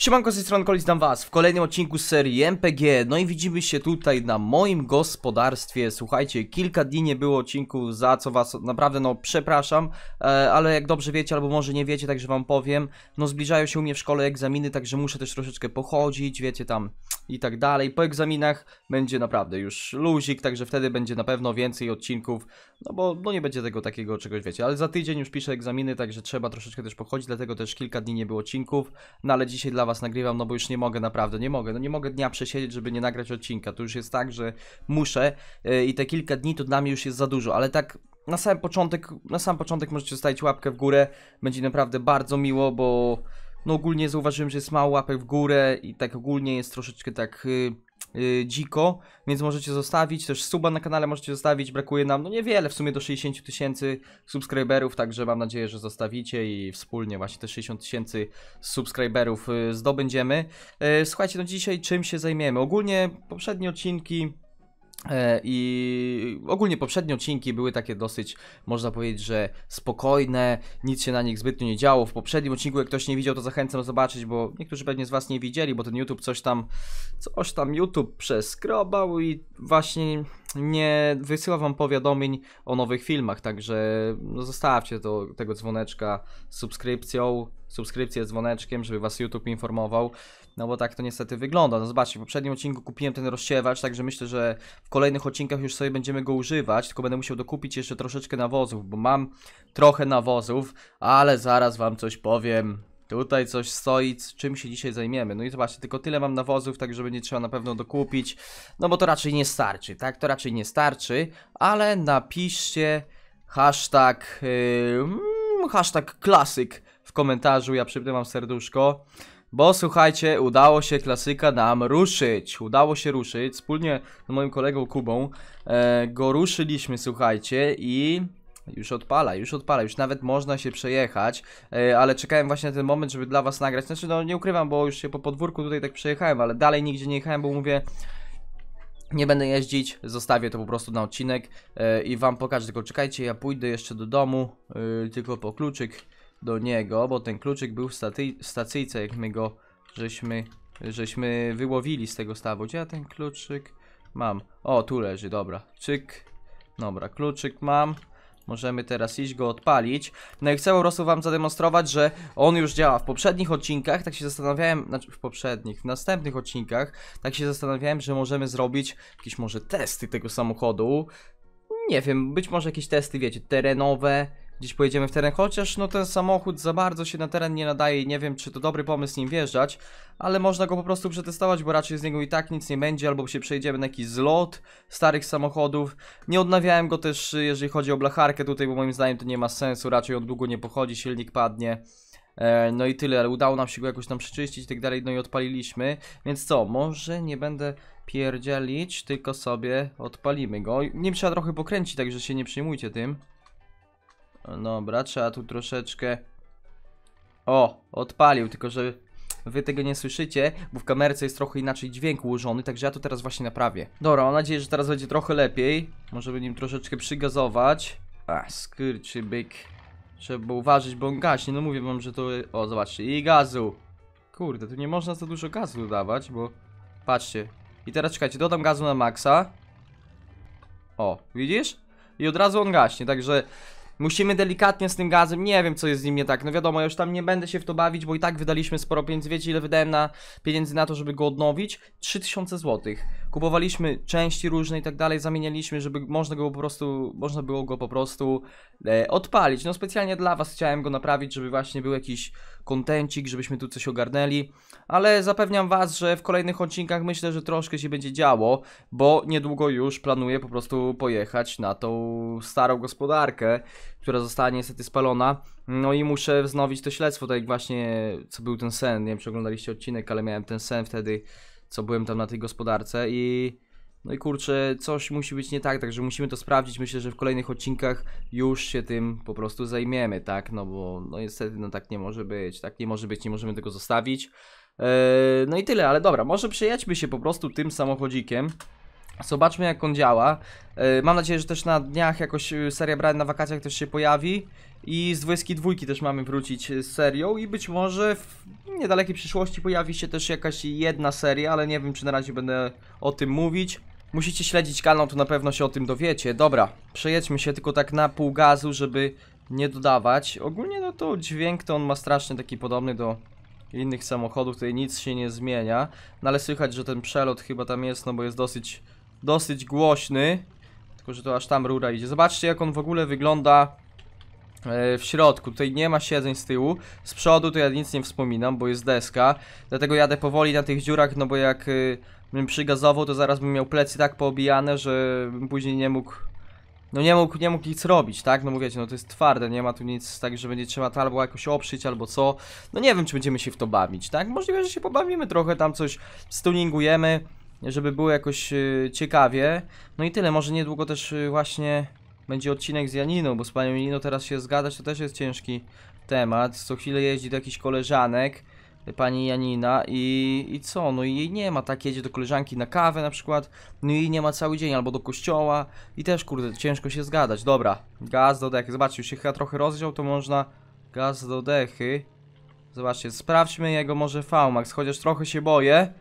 Siemanko, z tej strony dam was w kolejnym odcinku serii MPG, no i widzimy się tutaj na moim gospodarstwie, słuchajcie, kilka dni nie było odcinku, za co was naprawdę, no przepraszam, e, ale jak dobrze wiecie, albo może nie wiecie, także wam powiem, no zbliżają się u mnie w szkole egzaminy, także muszę też troszeczkę pochodzić, wiecie tam, i tak dalej. Po egzaminach będzie naprawdę już luzik, także wtedy będzie na pewno więcej odcinków, no bo no nie będzie tego takiego czegoś wiecie, ale za tydzień już piszę egzaminy, także trzeba troszeczkę też pochodzić, dlatego też kilka dni nie było odcinków, no ale dzisiaj dla Was nagrywam, no bo już nie mogę naprawdę, nie mogę, no nie mogę dnia przesiedzieć, żeby nie nagrać odcinka, to już jest tak, że muszę yy, i te kilka dni to dla mnie już jest za dużo, ale tak na sam początek, na sam początek możecie zostawić łapkę w górę, będzie naprawdę bardzo miło, bo no ogólnie zauważyłem, że jest mało łapek w górę i tak ogólnie jest troszeczkę tak yy, yy, dziko, więc możecie zostawić, też suba na kanale możecie zostawić, brakuje nam no niewiele, w sumie do 60 tysięcy subskryberów, także mam nadzieję, że zostawicie i wspólnie właśnie te 60 tysięcy subskryberów y, zdobędziemy. Yy, słuchajcie, no dzisiaj czym się zajmiemy? Ogólnie poprzednie odcinki E, I ogólnie poprzednie odcinki były takie dosyć, można powiedzieć, że spokojne, nic się na nich zbytnio nie działo. W poprzednim odcinku, jak ktoś nie widział, to zachęcam zobaczyć, bo niektórzy pewnie z Was nie widzieli, bo ten YouTube coś tam, coś tam YouTube przeskrobał i właśnie nie wysyła Wam powiadomień o nowych filmach. Także no zostawcie to, tego dzwoneczka z subskrypcją, subskrypcję z dzwoneczkiem, żeby Was YouTube informował. No bo tak to niestety wygląda. No zobaczcie, w poprzednim odcinku kupiłem ten rozsiewacz, także myślę, że w kolejnych odcinkach już sobie będziemy go używać, tylko będę musiał dokupić jeszcze troszeczkę nawozów, bo mam trochę nawozów, ale zaraz wam coś powiem. Tutaj coś stoi, czym się dzisiaj zajmiemy. No i zobaczcie, tylko tyle mam nawozów, tak że będzie trzeba na pewno dokupić. No bo to raczej nie starczy, tak? To raczej nie starczy, ale napiszcie hashtag, yy, hashtag klasyk w komentarzu, ja przybywam serduszko. Bo słuchajcie, udało się klasyka nam ruszyć. Udało się ruszyć wspólnie z moim kolegą Kubą. E, go ruszyliśmy, słuchajcie, i już odpala, już odpala, już nawet można się przejechać, e, ale czekałem właśnie na ten moment, żeby dla was nagrać. Znaczy, no nie ukrywam, bo już się po podwórku tutaj tak przejechałem, ale dalej nigdzie nie jechałem, bo mówię, nie będę jeździć, zostawię to po prostu na odcinek e, i wam pokażę. Tylko czekajcie, ja pójdę jeszcze do domu, e, tylko po kluczyk do niego, bo ten kluczyk był w staty stacyjce, jak my go żeśmy, żeśmy wyłowili z tego stawu. Gdzie ja ten kluczyk mam? O, tu leży, dobra. Czyk. Dobra, kluczyk mam. Możemy teraz iść go odpalić. No i chcę po prostu wam zademonstrować, że on już działa. W poprzednich odcinkach, tak się zastanawiałem, znaczy w poprzednich, w następnych odcinkach, tak się zastanawiałem, że możemy zrobić jakieś może testy tego samochodu. Nie wiem, być może jakieś testy, wiecie, terenowe, gdzieś pojedziemy w teren, chociaż no ten samochód za bardzo się na teren nie nadaje i nie wiem, czy to dobry pomysł nim wjeżdżać, ale można go po prostu przetestować, bo raczej z niego i tak nic nie będzie, albo się przejdziemy na jakiś zlot starych samochodów. Nie odnawiałem go też, jeżeli chodzi o blacharkę tutaj, bo moim zdaniem to nie ma sensu, raczej on długo nie pochodzi, silnik padnie. E, no i tyle, ale udało nam się go jakoś tam przeczyścić i tak dalej, no i odpaliliśmy. Więc co, może nie będę pierdzielić, tylko sobie odpalimy go. Nim trzeba trochę pokręcić, także się nie przejmujcie tym. Dobra, trzeba tu troszeczkę... O, odpalił, tylko że wy tego nie słyszycie, bo w kamerce jest trochę inaczej dźwięk ułożony, także ja to teraz właśnie naprawię. Dobra, mam nadzieję, że teraz będzie trochę lepiej. Możemy nim troszeczkę przygazować. A, skurczy byk. Trzeba uważać, bo on gaśnie. No mówię wam, że to... O, zobaczcie. I gazu. Kurde, tu nie można za dużo gazu dawać, bo... Patrzcie. I teraz czekajcie, dodam gazu na maksa. O, widzisz? I od razu on gaśnie, także Musimy delikatnie z tym gazem, nie wiem co jest z nim nie tak, no wiadomo, ja już tam nie będę się w to bawić, bo i tak wydaliśmy sporo pieniędzy, wiecie ile wydałem na pieniędzy na to, żeby go odnowić? 3000 zł. Kupowaliśmy części różne i tak dalej, zamienialiśmy, żeby można go po prostu, można było go po prostu e, odpalić. No specjalnie dla was chciałem go naprawić, żeby właśnie był jakiś kontencik, żebyśmy tu coś ogarnęli, ale zapewniam was, że w kolejnych odcinkach myślę, że troszkę się będzie działo, bo niedługo już planuję po prostu pojechać na tą starą gospodarkę która została niestety spalona. No i muszę wznowić to śledztwo, tak jak właśnie co był ten sen, nie wiem czy oglądaliście odcinek, ale miałem ten sen wtedy, co byłem tam na tej gospodarce i... No i kurczę, coś musi być nie tak, także musimy to sprawdzić. Myślę, że w kolejnych odcinkach już się tym po prostu zajmiemy, tak? No bo no niestety no tak nie może być, tak nie może być, nie możemy tego zostawić. Eee, no i tyle, ale dobra, może przejedźmy się po prostu tym samochodzikiem. Zobaczmy jak on działa. E, mam nadzieję, że też na dniach jakoś e, seria Brian na wakacjach też się pojawi. I z dwójki też mamy wrócić e, z serią i być może w niedalekiej przyszłości pojawi się też jakaś jedna seria, ale nie wiem czy na razie będę o tym mówić. Musicie śledzić kanał, to na pewno się o tym dowiecie. Dobra, przejedźmy się tylko tak na pół gazu, żeby nie dodawać. Ogólnie no to dźwięk to on ma strasznie taki podobny do innych samochodów, tutaj nic się nie zmienia. No ale słychać, że ten przelot chyba tam jest, no bo jest dosyć dosyć głośny. Tylko, że to aż tam rura idzie. Zobaczcie, jak on w ogóle wygląda e, w środku. Tutaj nie ma siedzeń z tyłu. Z przodu to ja nic nie wspominam, bo jest deska. Dlatego jadę powoli na tych dziurach, no bo jak e, bym przygazował, to zaraz bym miał plecy tak poobijane, że bym później nie mógł no nie mógł, nie mógł nic robić, tak? No mówicie, no to jest twarde, nie ma tu nic tak, że będzie trzeba to albo jakoś oprzeć, albo co. No nie wiem, czy będziemy się w to bawić, tak? Możliwe, że się pobawimy trochę, tam coś stuningujemy żeby było jakoś y, ciekawie. No i tyle, może niedługo też y, właśnie będzie odcinek z Janiną, bo z panią Janiną teraz się zgadać to też jest ciężki temat. Co chwilę jeździ do jakichś koleżanek, y, pani Janina i, i co, no i jej nie ma, tak jedzie do koleżanki na kawę na przykład, no i nie ma cały dzień, albo do kościoła i też kurde, ciężko się zgadać. Dobra, gaz do dechy, zobaczcie, już się chyba trochę rozdział, to można gaz do dechy. Zobaczcie, sprawdźmy jego może VMAX, chociaż trochę się boję.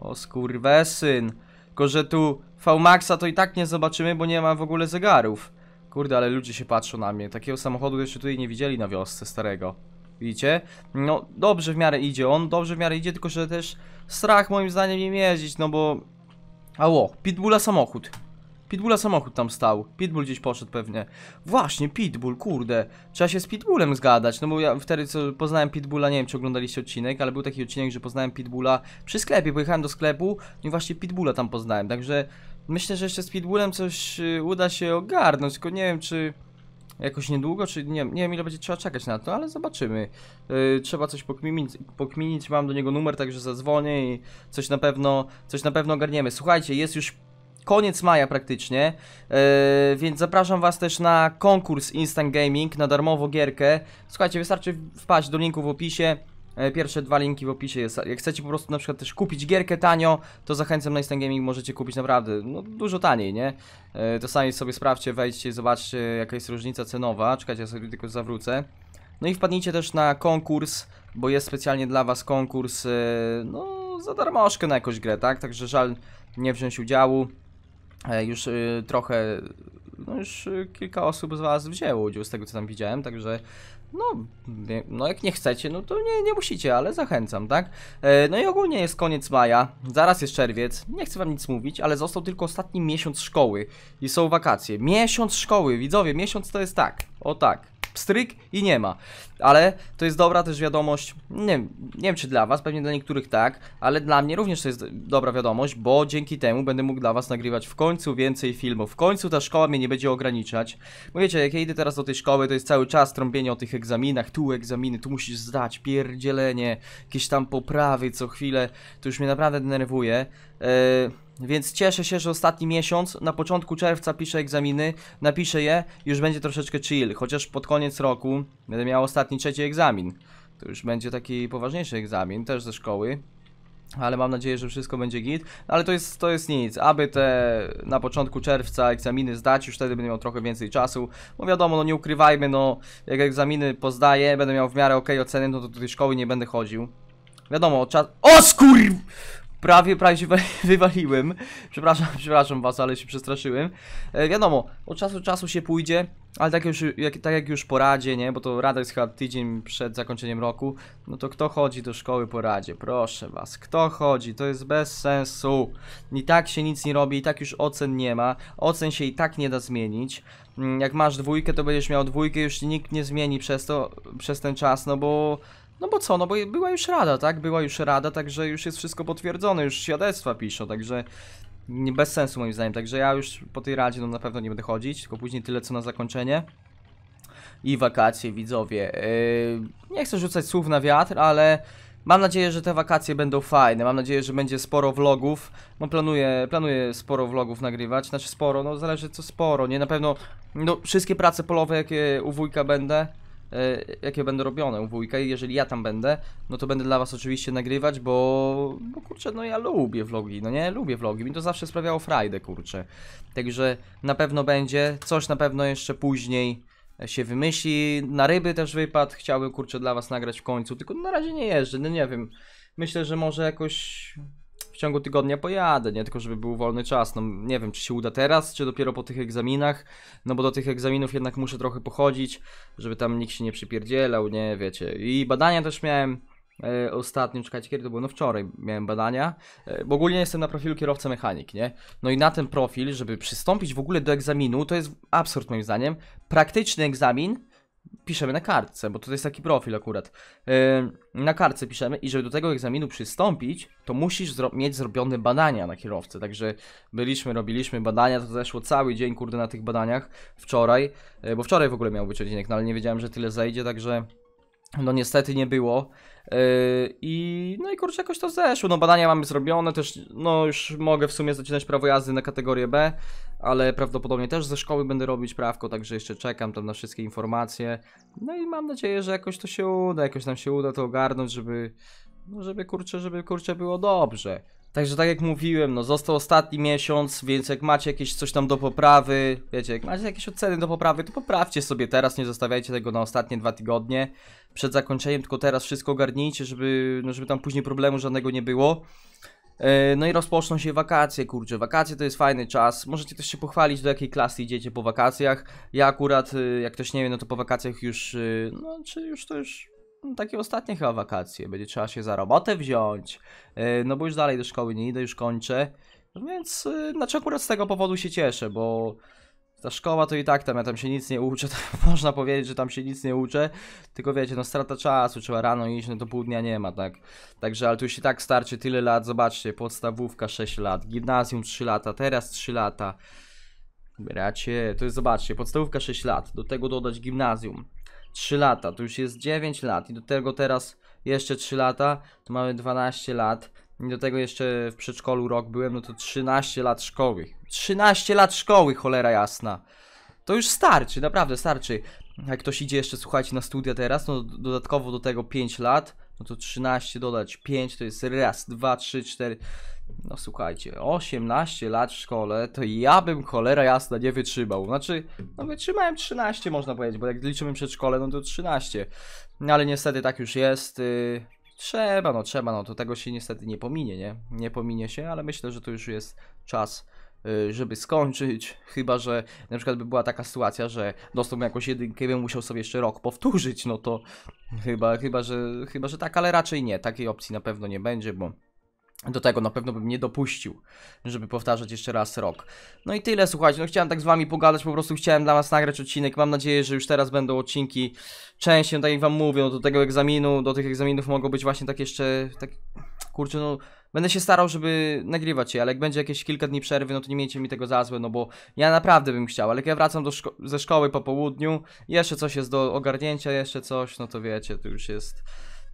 O skurwesyn. Tylko, że tu VMAXa to i tak nie zobaczymy, bo nie ma w ogóle zegarów. Kurde, ale ludzie się patrzą na mnie. Takiego samochodu jeszcze tutaj nie widzieli na wiosce starego. Widzicie? No, dobrze w miarę idzie on, dobrze w miarę idzie, tylko że też strach moim zdaniem nie jeździć, no bo... Ało, Pitbulla samochód. Pitbulla samochód tam stał. Pitbull gdzieś poszedł pewnie. Właśnie, Pitbull, kurde. Trzeba się z Pitbullem zgadać. No bo ja wtedy co poznałem Pitbulla, nie wiem czy oglądaliście odcinek, ale był taki odcinek, że poznałem Pitbulla przy sklepie. Pojechałem do sklepu no i właśnie Pitbulla tam poznałem. Także myślę, że jeszcze z Pitbullem coś y, uda się ogarnąć, tylko nie wiem czy jakoś niedługo, czy nie, nie wiem ile będzie trzeba czekać na to, ale zobaczymy. Yy, trzeba coś pokminić, pokminić, mam do niego numer, także zadzwonię i coś na pewno, coś na pewno ogarniemy. Słuchajcie, jest już koniec maja praktycznie, yy, więc zapraszam was też na konkurs Instant Gaming, na darmową gierkę. Słuchajcie, wystarczy wpaść do linku w opisie, e, Pierwsze dwa linki w opisie jest. Jak chcecie po prostu na przykład też kupić gierkę tanio, to zachęcam na Instant Gaming, możecie kupić naprawdę no, dużo taniej, nie? E, to sami sobie sprawdźcie, wejdźcie i zobaczcie jaka jest różnica cenowa. Czekajcie, ja sobie tylko zawrócę. No i wpadnijcie też na konkurs, bo jest specjalnie dla was konkurs, no za darmożkę na jakąś grę, tak? Także żal nie wziąć udziału. E, już y, trochę, no już y, kilka osób z Was wzięło udział z tego, co tam widziałem, także no, no jak nie chcecie, no to nie, nie musicie, ale zachęcam, tak? E, no i ogólnie jest koniec maja, zaraz jest czerwiec, nie chcę wam nic mówić, ale został tylko ostatni miesiąc szkoły i są wakacje. Miesiąc szkoły, widzowie, miesiąc to jest tak, o tak pstryk i nie ma. Ale to jest dobra też wiadomość, nie, nie wiem czy dla Was, pewnie dla niektórych tak, ale dla mnie również to jest dobra wiadomość, bo dzięki temu będę mógł dla Was nagrywać w końcu więcej filmów. W końcu ta szkoła mnie nie będzie ograniczać. Mówicie, wiecie, jak ja idę teraz do tej szkoły, to jest cały czas trąbienie o tych egzaminach, tu egzaminy, tu musisz zdać, pierdzielenie, jakieś tam poprawy co chwilę, to już mnie naprawdę denerwuje. Yy więc cieszę się, że ostatni miesiąc, na początku czerwca piszę egzaminy, napiszę je, już będzie troszeczkę chill, chociaż pod koniec roku będę miał ostatni trzeci egzamin. To już będzie taki poważniejszy egzamin, też ze szkoły. Ale mam nadzieję, że wszystko będzie git. No ale to jest, to jest nic. Aby te na początku czerwca egzaminy zdać, już wtedy będę miał trochę więcej czasu. Bo wiadomo, no nie ukrywajmy, no jak egzaminy pozdaję, będę miał w miarę ok oceny, no to do tej szkoły nie będę chodził. Wiadomo, czas... O skur prawie, prawie się wywaliłem. Przepraszam, przepraszam was, ale się przestraszyłem. E, wiadomo, od czasu do czasu się pójdzie, ale tak, już, jak, tak jak już po radzie, nie? Bo to rada jest chyba tydzień przed zakończeniem roku. No to kto chodzi do szkoły po radzie? Proszę was, kto chodzi? To jest bez sensu. I tak się nic nie robi, i tak już ocen nie ma. Ocen się i tak nie da zmienić. Mm, jak masz dwójkę, to będziesz miał dwójkę, już nikt nie zmieni przez to, przez ten czas, no bo... No bo co, no bo była już rada, tak? Była już rada, także już jest wszystko potwierdzone, już świadectwa piszą, także nie, bez sensu moim zdaniem. Także ja już po tej radzie no, na pewno nie będę chodzić, tylko później tyle co na zakończenie. I wakacje, widzowie. Yy, nie chcę rzucać słów na wiatr, ale mam nadzieję, że te wakacje będą fajne. Mam nadzieję, że będzie sporo vlogów. No planuję, planuję sporo vlogów nagrywać. Znaczy sporo, no zależy co sporo, nie? Na pewno no, wszystkie prace polowe, jakie u wujka będę, E, jakie będą robione u wujka i jeżeli ja tam będę, no to będę dla was oczywiście nagrywać, bo, bo kurczę, no ja lubię vlogi, no nie, lubię vlogi, mi to zawsze sprawiało frajdę, kurczę. Także na pewno będzie, coś na pewno jeszcze później się wymyśli, na ryby też wypadł, chciałbym kurczę dla was nagrać w końcu, tylko na razie nie jeżdżę, no nie wiem, myślę, że może jakoś ciągu tygodnia pojadę, nie? Tylko żeby był wolny czas. No nie wiem, czy się uda teraz, czy dopiero po tych egzaminach, no bo do tych egzaminów jednak muszę trochę pochodzić, żeby tam nikt się nie przypierdzielał, nie? Wiecie. I badania też miałem e, ostatnio, czekajcie, kiedy to było? No wczoraj miałem badania, e, bo ogólnie jestem na profilu kierowca mechanik, nie? No i na ten profil, żeby przystąpić w ogóle do egzaminu, to jest absurd moim zdaniem, praktyczny egzamin, piszemy na kartce, bo to jest taki profil akurat. Yy, na kartce piszemy i żeby do tego egzaminu przystąpić, to musisz zro mieć zrobione badania na kierowcę. Także byliśmy, robiliśmy badania, to zeszło cały dzień, kurde, na tych badaniach wczoraj, yy, bo wczoraj w ogóle miał być odcinek, no ale nie wiedziałem, że tyle zejdzie, także no niestety nie było. E, I no i kurczę, jakoś to zeszło. No badania mamy zrobione, też no już mogę w sumie zaczynać prawo jazdy na kategorię B, ale prawdopodobnie też ze szkoły będę robić prawko, także jeszcze czekam tam na wszystkie informacje. No i mam nadzieję, że jakoś to się uda, jakoś nam się uda to ogarnąć, żeby no żeby kurczę, żeby kurczę było dobrze. Także tak jak mówiłem, no został ostatni miesiąc, więc jak macie jakieś coś tam do poprawy, wiecie, jak macie jakieś oceny do poprawy, to poprawcie sobie teraz, nie zostawiajcie tego na ostatnie dwa tygodnie. Przed zakończeniem, tylko teraz wszystko ogarnijcie, żeby, no żeby tam później problemu żadnego nie było. E, no i rozpoczną się wakacje, kurczę. Wakacje to jest fajny czas. Możecie też się pochwalić, do jakiej klasy idziecie po wakacjach. Ja akurat, e, jak ktoś nie wie, no to po wakacjach już, e, no czy już to już no, takie ostatnie chyba wakacje. Będzie trzeba się za robotę wziąć, e, no bo już dalej do szkoły nie idę, już kończę. No więc, e, znaczy akurat z tego powodu się cieszę, bo ta szkoła to i tak tam, ja tam się nic nie uczę, można powiedzieć, że tam się nic nie uczę, tylko wiecie, no strata czasu, trzeba rano iść, no to pół dnia nie ma, tak. Także, ale tu już i tak starczy tyle lat, zobaczcie, podstawówka 6 lat, gimnazjum 3 lata, teraz 3 lata. Bracie, to jest, zobaczcie, podstawówka 6 lat, do tego dodać gimnazjum. 3 lata, to już jest 9 lat i do tego teraz jeszcze 3 lata, to mamy 12 lat i do tego jeszcze w przedszkolu rok byłem, no to 13 lat szkoły. 13 lat szkoły, cholera jasna. To już starczy, naprawdę starczy. Jak ktoś idzie jeszcze, słuchajcie, na studia teraz, no dodatkowo do tego 5 lat, no to 13 dodać 5 to jest raz, 2, 3, 4... No słuchajcie, 18 lat w szkole, to ja bym cholera jasna nie wytrzymał. Znaczy, no wytrzymałem 13 można powiedzieć, bo jak liczymy przedszkole, no to 13. No ale niestety tak już jest. Y, trzeba, no trzeba, no to tego się niestety nie pominie, nie? Nie pominie się, ale myślę, że to już jest czas, y, żeby skończyć. Chyba, że na przykład by była taka sytuacja, że dostałbym jakąś jedynkę i bym musiał sobie jeszcze rok powtórzyć, no to chyba, chyba, że, chyba, że tak, ale raczej nie. Takiej opcji na pewno nie będzie, bo do tego na pewno bym nie dopuścił, żeby powtarzać jeszcze raz rok. No i tyle, słuchajcie, no chciałem tak z wami pogadać, po prostu chciałem dla was nagrać odcinek, mam nadzieję, że już teraz będą odcinki częściej, no tak jak wam mówię, no do tego egzaminu, do tych egzaminów mogą być właśnie tak jeszcze, tak, kurczę, no będę się starał, żeby nagrywać je, ale jak będzie jakieś kilka dni przerwy, no to nie miejcie mi tego za złe, no bo ja naprawdę bym chciał, ale jak ja wracam do szko ze szkoły po południu, jeszcze coś jest do ogarnięcia, jeszcze coś, no to wiecie, to już jest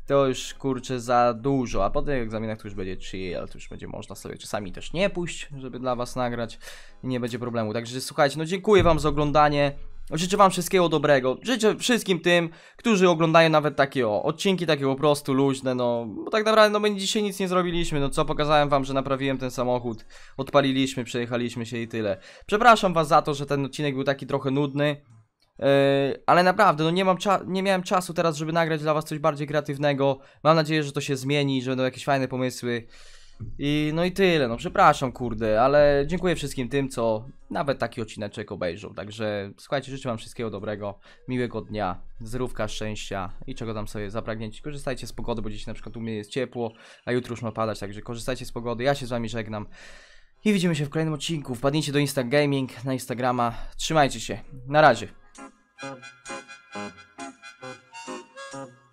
to już kurczę za dużo, a po tych egzaminach to już będzie chill, ale to już będzie można sobie czasami też nie pójść, żeby dla was nagrać i nie będzie problemu. Także słuchajcie, no dziękuję wam za oglądanie. Życzę wam wszystkiego dobrego. Życzę wszystkim tym, którzy oglądają nawet takie o, odcinki takie po prostu luźne, no bo tak naprawdę no my dzisiaj nic nie zrobiliśmy, no co pokazałem wam, że naprawiłem ten samochód, odpaliliśmy, przejechaliśmy się i tyle. Przepraszam was za to, że ten odcinek był taki trochę nudny. Yy, ale naprawdę, no nie, mam nie miałem czasu teraz, żeby nagrać dla was coś bardziej kreatywnego. Mam nadzieję, że to się zmieni, że będą jakieś fajne pomysły. I no i tyle, no przepraszam, kurde, ale dziękuję wszystkim tym, co nawet taki odcineczek obejrzą. Także słuchajcie, życzę Wam wszystkiego dobrego, miłego dnia, zdrówka, szczęścia i czego tam sobie zapragniecie. Korzystajcie z pogody, bo dziś na przykład u mnie jest ciepło, a jutro już ma padać, także korzystajcie z pogody. Ja się z Wami żegnam i widzimy się w kolejnym odcinku. Wpadnijcie do Insta Gaming na Instagrama. Trzymajcie się, na razie. Thank um, you.